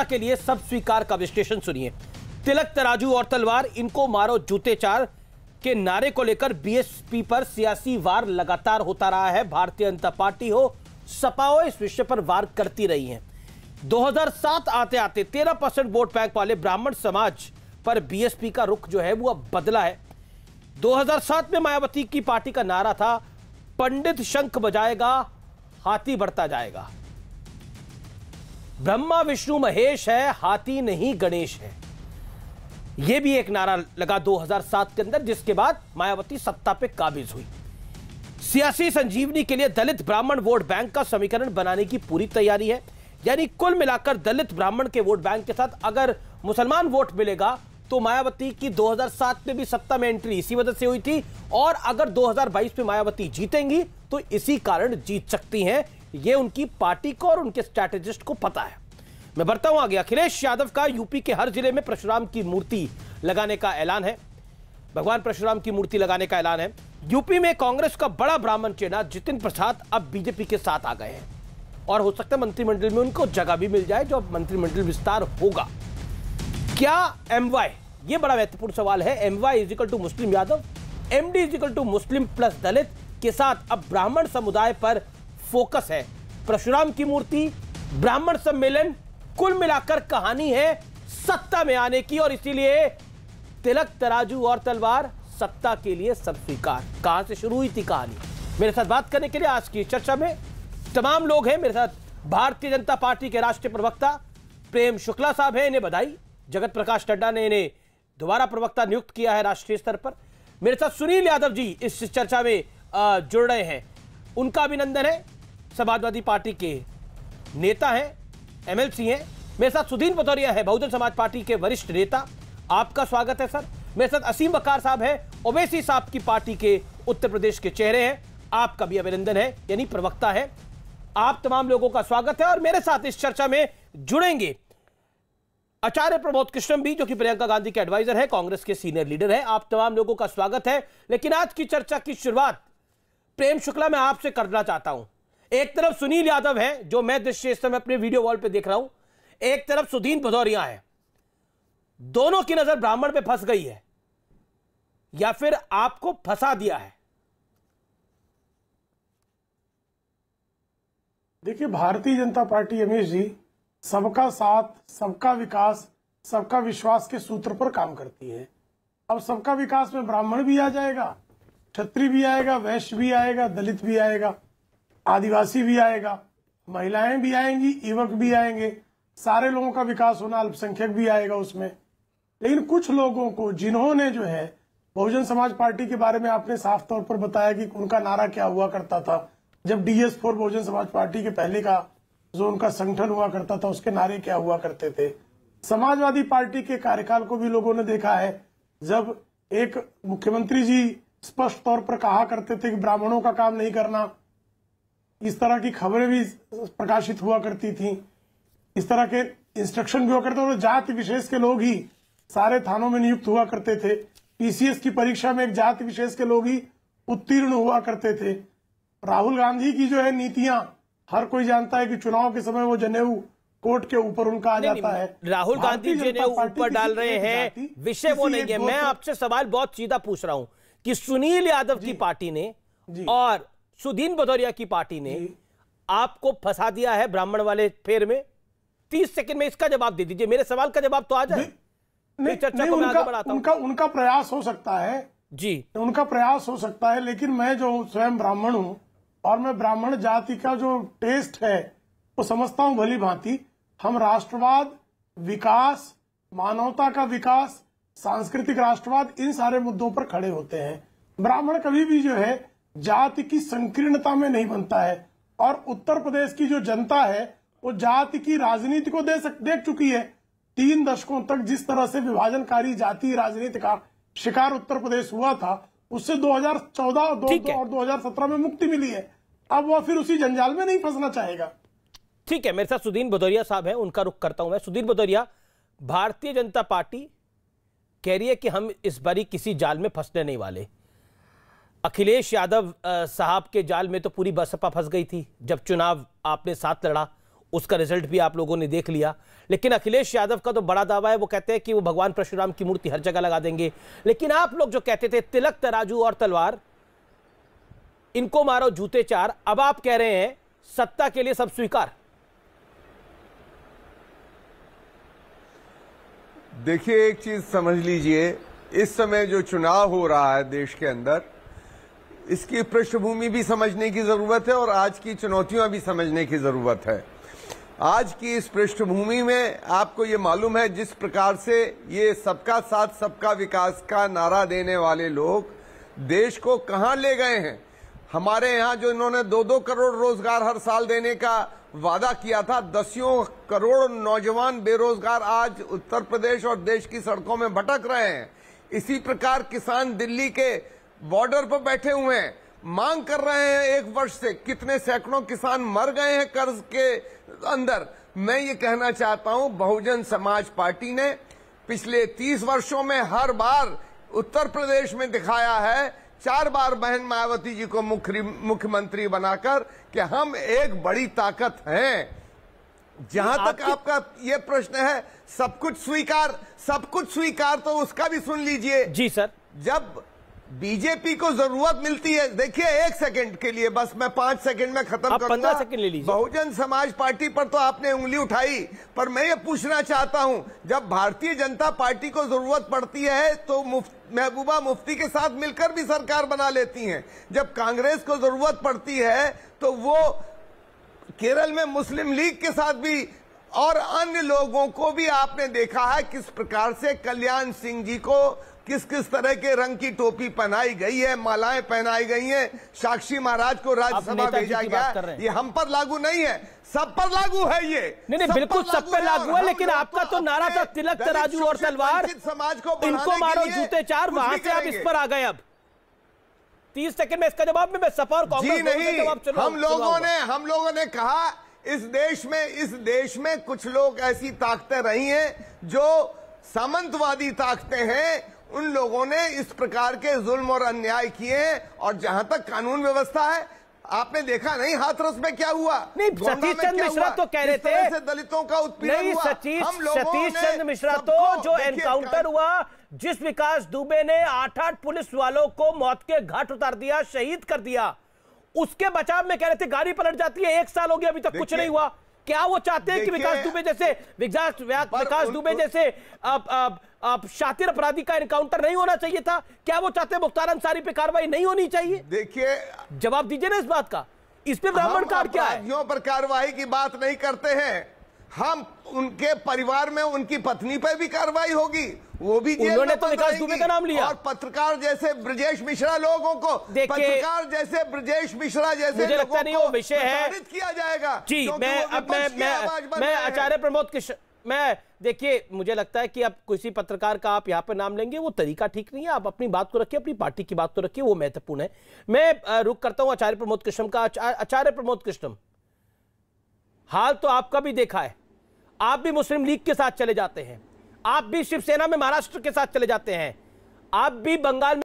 सफलता के लिए सब स्वीकार का विश्लेषण सुनिए तिलक तराजू और तलवार इनको मारो जूते चार के नारे को लेकर बीएसपी पर सियासी वार लगातार होता रहा है भारतीय जनता पार्टी हो सपा हो इस विषय पर वार करती रही है 2007 आते आते 13 परसेंट वोट बैंक वाले ब्राह्मण समाज पर बीएसपी का रुख जो है वो अब बदला है 2007 में मायावती की पार्टी का नारा था पंडित शंख बजाएगा हाथी बढ़ता जाएगा ब्रह्मा विष्णु महेश है हाथी नहीं गणेश है यह भी एक नारा लगा 2007 के अंदर जिसके बाद मायावती सत्ता पे काबिज हुई सियासी संजीवनी के लिए दलित ब्राह्मण वोट बैंक का समीकरण बनाने की पूरी तैयारी है यानी कुल मिलाकर दलित ब्राह्मण के वोट बैंक के साथ अगर मुसलमान वोट मिलेगा तो मायावती की 2007 में भी सत्ता में एंट्री इसी वजह से हुई थी और अगर 2022 में मायावती जीतेंगी तो इसी कारण जीत सकती हैं ये उनकी पार्टी को और उनके स्ट्रैटेजिस्ट को पता है मैं बढ़ता हूं आगे अखिलेश यादव का यूपी के हर जिले में परशुराम की मूर्ति लगाने का ऐलान है भगवान परशुराम की मूर्ति लगाने का ऐलान है यूपी में कांग्रेस का बड़ा ब्राह्मण चेना जितिन प्रसाद अब बीजेपी के साथ आ गए हैं और हो सकता है मंत्रिमंडल में उनको जगह भी मिल जाए जो अब मंत्रिमंडल विस्तार होगा क्या एम वाई ये बड़ा महत्वपूर्ण सवाल है एम वाई इजिकल टू मुस्लिम Yadav M D equal to मुस्लिम प्लस दलित के साथ अब ब्राह्मण समुदाय पर फोकस है परशुराम की मूर्ति ब्राह्मण सम्मेलन कुल मिलाकर कहानी है सत्ता में आने की और इसीलिए तिलक तराजू और तलवार सत्ता के लिए सब स्वीकार कहां से शुरू हुई थी कहानी मेरे साथ बात करने के लिए आज की चर्चा में तमाम लोग हैं मेरे साथ भारतीय जनता पार्टी के राष्ट्रीय प्रवक्ता प्रेम शुक्ला साहब हैं इन्हें बधाई जगत प्रकाश नड्डा ने इन्हें दोबारा प्रवक्ता नियुक्त किया है राष्ट्रीय स्तर पर मेरे साथ सुनील यादव जी इस चर्चा में जुड़ रहे हैं उनका अभिनंदन है समाजवादी पार्टी के नेता हैं एमएलसी हैं मेरे साथ सुधीन भदौरिया है बहुजन समाज पार्टी के वरिष्ठ नेता आपका स्वागत है सर मेरे साथ असीम बकार साहब हैं ओवैसी साहब की पार्टी के उत्तर प्रदेश के चेहरे हैं आपका भी अभिनंदन है यानी प्रवक्ता है आप तमाम लोगों का स्वागत है और मेरे साथ इस चर्चा में जुड़ेंगे आचार्य प्रमोद कृष्णम भी जो कि प्रियंका गांधी के एडवाइजर है कांग्रेस के सीनियर लीडर है आप तमाम लोगों का स्वागत है लेकिन आज की चर्चा की शुरुआत प्रेम शुक्ला मैं आपसे करना चाहता हूं एक तरफ सुनील यादव है जो मैं दृश्य इस समय अपने वीडियो वॉल पे देख रहा हूं एक तरफ सुधीन भदौरिया है दोनों की नजर ब्राह्मण पे फंस गई है या फिर आपको फंसा दिया है देखिए भारतीय जनता पार्टी रमेश जी सबका साथ सबका विकास सबका विश्वास के सूत्र पर काम करती है अब सबका विकास में ब्राह्मण भी आ जाएगा क्षत्रिय भी आएगा वैश्य भी आएगा दलित भी आएगा आदिवासी भी आएगा महिलाएं भी आएंगी युवक भी आएंगे सारे लोगों का विकास होना अल्पसंख्यक भी आएगा उसमें लेकिन कुछ लोगों को जिन्होंने जो है बहुजन समाज पार्टी के बारे में आपने साफ तौर पर बताया कि उनका नारा क्या हुआ करता था जब डीएस फोर बहुजन समाज पार्टी के पहले का जो उनका संगठन हुआ करता था उसके नारे क्या हुआ करते थे समाजवादी पार्टी के कार्यकाल को भी लोगों ने देखा है जब एक मुख्यमंत्री जी स्पष्ट तौर पर कहा करते थे कि ब्राह्मणों का काम नहीं करना इस तरह की खबरें भी प्रकाशित हुआ करती थी इस तरह के इंस्ट्रक्शन भी हुआ करते थे जाति विशेष के लोग ही सारे थानों में नियुक्त हुआ करते थे पीसीएस की परीक्षा में एक जाति विशेष के लोग ही उत्तीर्ण हुआ करते थे राहुल गांधी की जो है नीतियां हर कोई जानता है कि चुनाव के समय वो जनेऊ कोर्ट के ऊपर उनका आ जाता है राहुल गांधी जनेऊ ऊपर डाल रहे हैं विषय वो नहीं है मैं आपसे सवाल बहुत सीधा पूछ रहा हूं कि सुनील यादव की पार्टी ने और सुदीन भदौरिया की पार्टी ने आपको फंसा दिया है ब्राह्मण वाले फेर में तीस सेकंड में इसका जवाब दे दीजिए मेरे सवाल का जवाब तो आ जाए नहीं, चर्चा नहीं, को उनका, उनका उनका प्रयास हो सकता है जी उनका प्रयास हो सकता है लेकिन मैं जो स्वयं ब्राह्मण हूँ और मैं ब्राह्मण जाति का जो टेस्ट है वो समझता हूँ भली भांति हम राष्ट्रवाद विकास मानवता का विकास सांस्कृतिक राष्ट्रवाद इन सारे मुद्दों पर खड़े होते हैं ब्राह्मण कभी भी जो है जाति की संकीर्णता में नहीं बनता है और उत्तर प्रदेश की जो जनता है वो जाति की राजनीति को दे सक, देख चुकी है तीन दशकों तक जिस तरह से विभाजनकारी जाति राजनीति का शिकार उत्तर प्रदेश हुआ था उससे 2014 और दो और 2017 में मुक्ति मिली है अब वह फिर उसी जंजाल में नहीं फंसना चाहेगा ठीक है मेरे साथ सुदीन भदौरिया साहब है उनका रुख करता हूं मैं सुधीर भदौरिया भारतीय जनता पार्टी कह रही है कि हम इस बारी किसी जाल में फंसने नहीं वाले अखिलेश यादव साहब के जाल में तो पूरी बसपा फंस गई थी जब चुनाव आपने साथ लड़ा उसका रिजल्ट भी आप लोगों ने देख लिया लेकिन अखिलेश यादव का तो बड़ा दावा है वो कहते हैं कि वो भगवान परशुराम की मूर्ति हर जगह लगा देंगे लेकिन आप लोग जो कहते थे तिलक तराजू और तलवार इनको मारो जूते चार अब आप कह रहे हैं सत्ता के लिए सब स्वीकार देखिए एक चीज समझ लीजिए इस समय जो चुनाव हो रहा है देश के अंदर इसकी पृष्ठभूमि भी समझने की ज़रूरत है और आज की चुनौतियां भी समझने की ज़रूरत है आज की इस पृष्ठभूमि में आपको ये मालूम है जिस प्रकार से ये सबका साथ सबका विकास का नारा देने वाले लोग देश को कहाँ ले गए हैं हमारे यहाँ जो इन्होंने दो दो करोड़ रोजगार हर साल देने का वादा किया था दसियों करोड़ नौजवान बेरोजगार आज उत्तर प्रदेश और देश की सड़कों में भटक रहे हैं इसी प्रकार किसान दिल्ली के बॉर्डर पर बैठे हुए हैं मांग कर रहे हैं एक वर्ष से कितने सैकड़ों किसान मर गए हैं कर्ज के अंदर मैं ये कहना चाहता हूं बहुजन समाज पार्टी ने पिछले तीस वर्षों में हर बार उत्तर प्रदेश में दिखाया है चार बार बहन मायावती जी को मुख्यमंत्री बनाकर कि हम एक बड़ी ताकत हैं जहां तो तक आपका ये प्रश्न है सब कुछ स्वीकार सब कुछ स्वीकार तो उसका भी सुन लीजिए जी सर जब बीजेपी को जरूरत मिलती है देखिए एक सेकंड के लिए बस मैं पांच सेकंड में खत्म पंद्रह सेकंड ले लीजिए बहुजन समाज पार्टी पर तो आपने उंगली उठाई पर मैं ये पूछना चाहता हूं जब भारतीय जनता पार्टी को जरूरत पड़ती है तो मुफ्त महबूबा मुफ्ती के साथ मिलकर भी सरकार बना लेती हैं जब कांग्रेस को जरूरत पड़ती है तो वो केरल में मुस्लिम लीग के साथ भी और अन्य लोगों को भी आपने देखा है किस प्रकार से कल्याण सिंह जी को किस किस तरह के रंग की टोपी पहनाई गई है मालाएं पहनाई गई हैं साक्षी महाराज को राज्यसभा भेजा गया ये हम पर लागू नहीं है सब पर लागू है ये नहीं नहीं बिल्कुल सब पर लागू है लेकिन आपका तो, तो नारा था तिलक तराजू और तलवार समाज को इनको मारो जूते चार वहां से आप इस पर आ गए अब तीस सेकंड में इसका जवाब में मैं सपा और कांग्रेस नहीं हम लोगों ने हम लोगों ने कहा इस देश में इस देश में कुछ लोग ऐसी ताकतें रही हैं जो सामंतवादी ताकतें हैं उन लोगों ने इस प्रकार के जुल्म और अन्याय किए हैं और जहां तक कानून व्यवस्था है आपने देखा नहीं हाथरस में क्या हुआ नहीं सतीश चंद्र मिश्रा तो कह रहे थे दलितों का उत्पीड़न नहीं सतीश सतीश चंद्र मिश्रा तो जो एनकाउंटर हुआ जिस विकास दुबे ने आठ आठ पुलिस वालों को मौत के घाट उतार दिया शहीद कर दिया उसके बचाव में कह रहे थे गाड़ी पलट जाती है एक साल हो गया अभी तक कुछ नहीं हुआ क्या वो चाहते हैं कि विकास दुबे जैसे विकास विकास दुबे जैसे आप, आप, आप शातिर अपराधी का एनकाउंटर नहीं होना चाहिए था क्या वो चाहते हैं मुख्तार अंसारी पे कार्रवाई नहीं होनी चाहिए देखिए जवाब दीजिए ना इस बात का इस पे ब्राह्मण कार्ड क्या है पर कार्रवाई की बात नहीं करते हैं हम उनके परिवार में उनकी पत्नी पर भी कार्रवाई होगी वो भी उन्होंने तो विकास दुबे का नाम लिया और पत्रकार जैसे ब्रजेश मिश्रा लोगों को पत्रकार जैसे ब्रजेश मिश्रा जैसे मुझे लगता नहीं वो विषय है किया जाएगा जी मैं अब मैं मैं मैं आचार्य प्रमोद किशन मैं देखिए मुझे लगता है कि अब किसी पत्रकार का आप यहाँ पर नाम लेंगे वो तरीका ठीक नहीं है आप अपनी बात को रखिए अपनी पार्टी की बात को रखिए वो महत्वपूर्ण है मैं रुक करता हूँ आचार्य प्रमोद कृष्णम का आचार्य प्रमोद कृष्णम हाल तो आपका भी देखा है आप भी मुस्लिम लीग के साथ चले जाते हैं आप भी शिवसेना में महाराष्ट्र के साथ चले जाते हैं आप भी बंगाल में